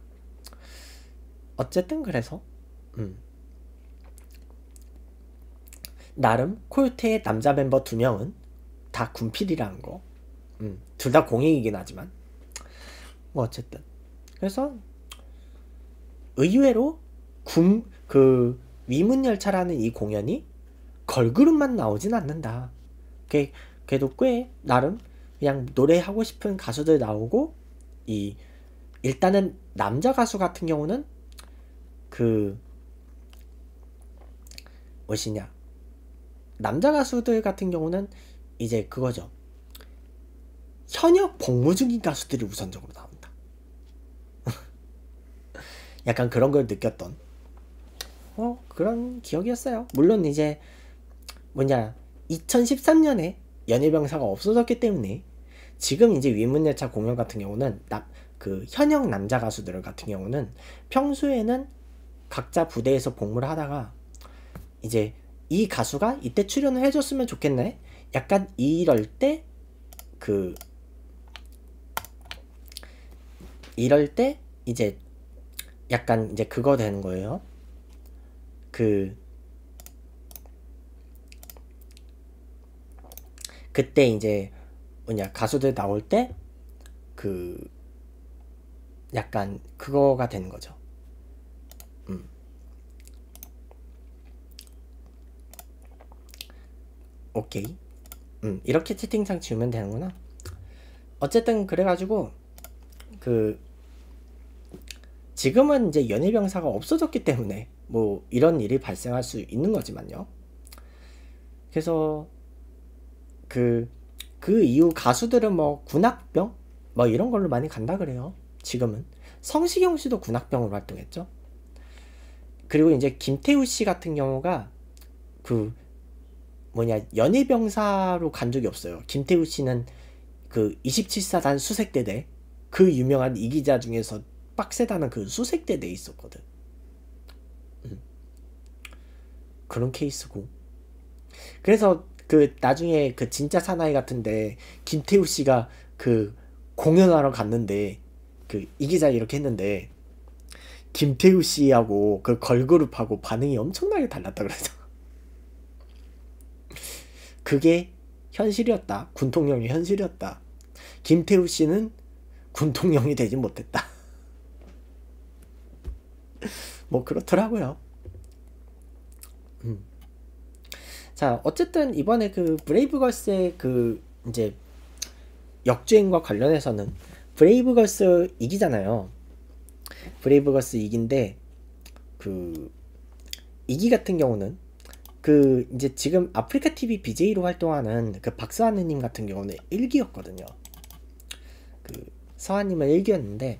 어쨌든 그래서 음. 나름 콜요테의 남자 멤버 두 명은 다 군필이라는 거. 음, 둘 다 공익이긴 하지만 뭐 어쨌든 그래서 의외로 군 그 위문 열차라는 이 공연이 걸그룹만 나오진 않는다. 걔, 걔도 꽤 나름 그냥 노래하고 싶은 가수들 나오고 이 일단은 남자 가수 같은 경우는 그뭐시냐 남자 가수들 같은 경우는 이제 그거죠 현역 복무 중인 가수들이 우선적으로 나온다 [LAUGHS] 약간 그런 걸 느꼈던 어 그런 기억이었어요 물론 이제 뭐냐 2013년에 연예병사가 없어졌기 때문에 지금 이제 위문열차 공연 같은 경우는 나, 그 현역 남자 가수들 같은 경우는 평소에는 각자 부대에서 복무를 하다가 이제 이 가수가 이때 출연을 해줬으면 좋겠네 약간 이럴 때 그 이럴 때 이제 약간 이제 그거 되는 거예요 그 그때 이제 뭐냐 가수들 나올 때 그 약간 그거가 되는 거죠. 음. 오케이. 음, 이렇게 채팅창 지우면 되는구나. 어쨌든 그래가지고 그 지금은 이제 연예병사가 없어졌기 때문에 뭐 이런 일이 발생할 수 있는 거지만요. 그래서 그, 그 이후 가수들은 뭐 군악병? 뭐 이런 걸로 많이 간다 그래요. 지금은. 성시경 씨도 군악병으로 활동했죠. 그리고 이제 김태우 씨 같은 경우가 그 뭐냐 연예병사로 간 적이 없어요. 김태우 씨는 그 27사단 수색대대 그 유명한 이기자 중에서 빡세다는 그 수색대대에 있었거든. 음. 그런 케이스고. 그래서 그 나중에 그 진짜 사나이 같은데 김태우 씨가 그 공연하러 갔는데 그 이기자 이렇게 했는데 김태우 씨하고 그 걸그룹하고 반응이 엄청나게 달랐다 그래서 [LAUGHS] 그게 현실이었다. 군통령이 현실이었다. 김태우 씨는 군통령이 되지 못했다. [LAUGHS] 뭐 그렇더라고요. 음. 자, 어쨌든 이번에 그 브레이브걸스의 그 이제 역주행과 관련해서는 브레이브걸스 이기잖아요. 브레이브걸스 이긴데 그 이기 같은 경우는 그 이제 지금 아프리카 TV BJ로 활동하는 그 박서 하느님 같은 경우는 1기였거든요. 그 서하님은 1기였는데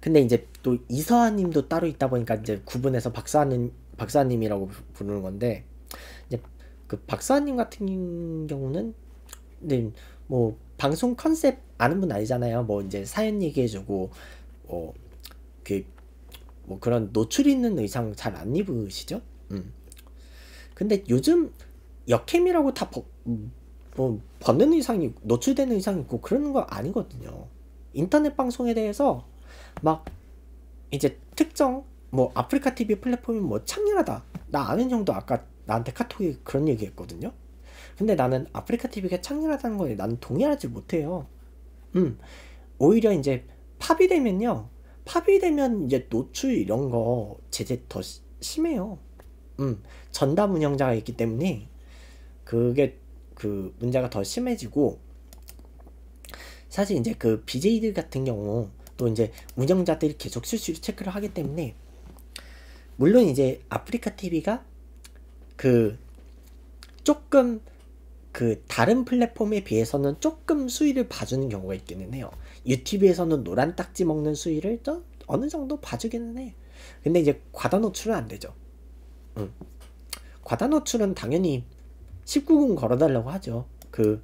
근데 이제 또 이서하님도 따로 있다 보니까 이제 구분해서 박서하님 박사님이라고 부르는 건데 이제 그 박사님 같은 경우는 네, 뭐 방송 컨셉 아는 분 아니잖아요. 뭐 이제 사연 얘기해주고 뭐, 그, 뭐 그런 노출 있는 의상 잘 안 입으시죠? 음. 근데 요즘 여캠이라고 다 벗, 뭐 벗는 의상이 노출되는 의상 있고 그러는 거 아니거든요. 인터넷 방송에 대해서 막 이제 특정 뭐 아프리카 TV 플랫폼이 뭐 창렬하다. 나 아는 정도 아까 나한테 카톡에 그런 얘기 했거든요. 근데 나는 아프리카 TV가 창렬하다는 거에 나는 동의하지 못해요. 음. 오히려 이제 팝이 되면요. 팝이 되면 이제 노출 이런 거 제재 더 심해요. 음. 전담 운영자가 있기 때문에 그게 그 문제가 더 심해지고 사실 이제 그 BJ들 같은 경우 또 이제 운영자들이 계속 실수를 체크를 하기 때문에 물론 이제 아프리카 TV가 그 조금 그 다른 플랫폼에 비해서는 조금 수위를 봐주는 경우가 있기는 해요. 유튜브에서는 노란 딱지 먹는 수위를 좀 어느 정도 봐주기는 해. 근데 이제 과다 노출은 안 되죠. 응. 과다 노출은 당연히 19금 걸어달라고 하죠. 그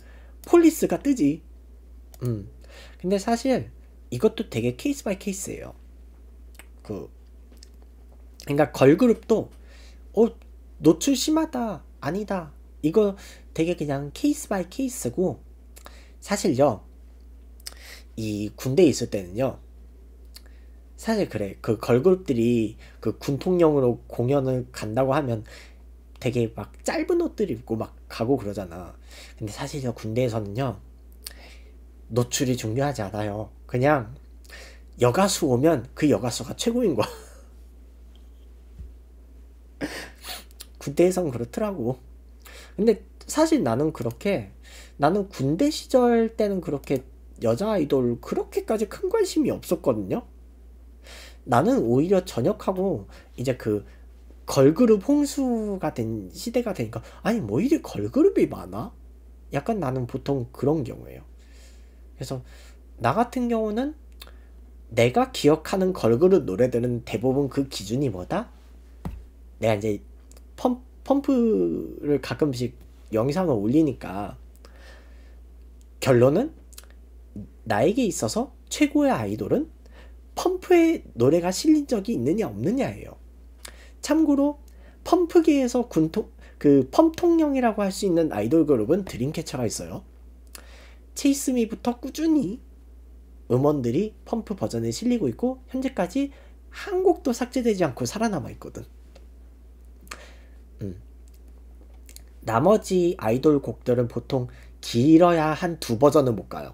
폴리스가 뜨지. 음. 근데 사실 이것도 되게 케이스 바이 케이스예요. 그 그러니까 걸그룹도 어 노출 심하다 아니다 이거 되게 그냥 케이스 바이 케이스고 사실요 이 군대에 있을 때는요 사실 그래 그 걸그룹들이 그 군통령으로 공연을 간다고 하면 되게 막 짧은 옷들 입고 막 가고 그러잖아 근데 사실요 군대에서는요 노출이 중요하지 않아요 그냥 여가수 오면 그 여가수가 최고인 거야 [LAUGHS] 군대에선 그렇더라고. 근데 사실 나는 그렇게 나는 군대 시절 때는 그렇게 여자 아이돌 그렇게까지 큰 관심이 없었거든요. 나는 오히려 전역하고 이제 그 걸그룹 홍수가 된 시대가 되니까 아니 뭐 이리 걸그룹이 많아? 약간 나는 보통 그런 경우에요 그래서 나 같은 경우는 내가 기억하는 걸그룹 노래들은 대부분 그 기준이 뭐다? 내가 이제 펌, 펌프를 가끔씩 영상을 올리니까 결론은 나에게 있어서 최고의 아이돌은 펌프의 노래가 실린 적이 있느냐 없느냐예요. 참고로 펌프계에서 군통 그 펌통령이라고 할 수 있는 아이돌 그룹은 드림캐쳐가 있어요. 체이스미부터 꾸준히 음원들이 펌프 버전에 실리고 있고 현재까지 한 곡도 삭제되지 않고 살아남아 있거든. 나머지 아이돌 곡들은 보통 길어야 한 두 버전은 못 가요.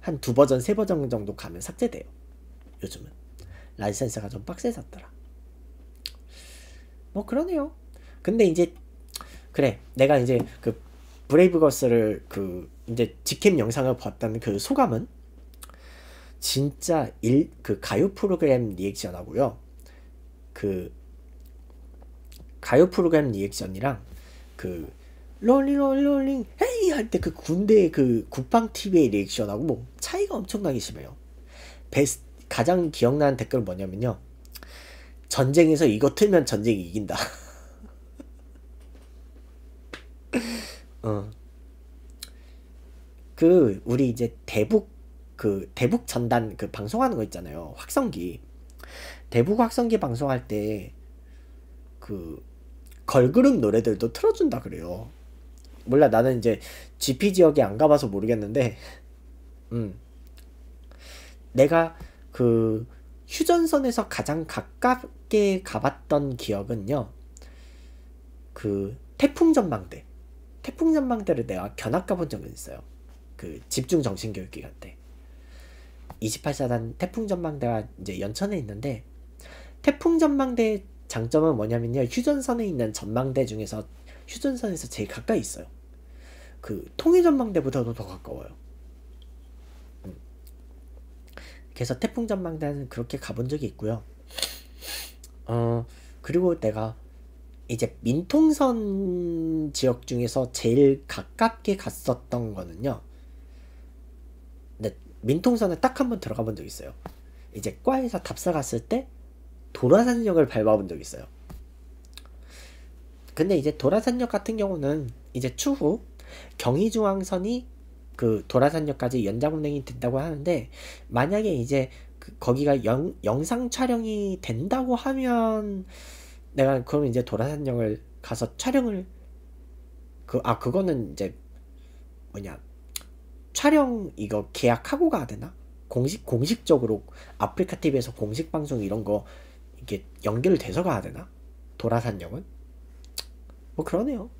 한 두 버전, 세 버전 정도 가면 삭제돼요. 요즘은. 라이센스가 좀 빡세졌더라. 뭐 그러네요. 근데 이제 그래 내가 이제 그 브레이브걸스를 그 이제 직캠 영상을 봤다는 그 소감은 진짜 일 그 가요 프로그램 리액션하고요. 그 가요 프로그램 리액션이랑 그 롤링 롤링 롤링 헤이 할 때 그 군대의 그 국방 TV의 리액션하고 뭐 차이가 엄청나게 심해요. 베스 가장 기억나는 댓글은 뭐냐면요. 전쟁에서 이거 틀면 전쟁이 이긴다. [LAUGHS] 어. 그 우리 이제 대북 그 대북 전단 그 방송하는 거 있잖아요. 확성기. 대북 확성기 방송할 때그 걸그룹 노래들도 틀어준다 그래요. 몰라 나는 이제 GP 지역에 안 가봐서 모르겠는데 음 내가 그 휴전선에서 가장 가깝게 가봤던 기억은요 그 태풍 전망대 태풍 전망대를 내가 견학 가본 적은 있어요 그 집중 정신교육 기간 때 28사단 태풍 전망대가 이제 연천에 있는데 태풍 전망대 장점은 뭐냐면요. 휴전선에 있는 전망대 중에서 휴전선에서 제일 가까이 있어요. 그 통일 전망대보다도 더 가까워요. 음. 그래서 태풍 전망대는 그렇게 가본 적이 있고요. 어 그리고 내가 이제 민통선 지역 중에서 제일 가깝게 갔었던 거는요. 근 민통선에 딱 한번 들어가 본 적 있어요. 이제 과에서 답사 갔을 때 도라산역을 밟아본 적이 있어요. 근데 이제 도라산역 같은 경우는 이제 추후 경의중앙선이 그 도라산역까지 연장 운행이 된다고 하는데 만약에 이제 그 거기가 영, 영상 촬영이 된다고 하면 내가 그럼 이제 도라산역을 가서 촬영을 그 아 그거는 이제 뭐냐 촬영 이거 계약하고 가야 되나? 공식 공식적으로 아프리카 TV에서 공식 방송 이런 거 이게 연결돼서 가야 되나? 도라산역은? 뭐 그러네요.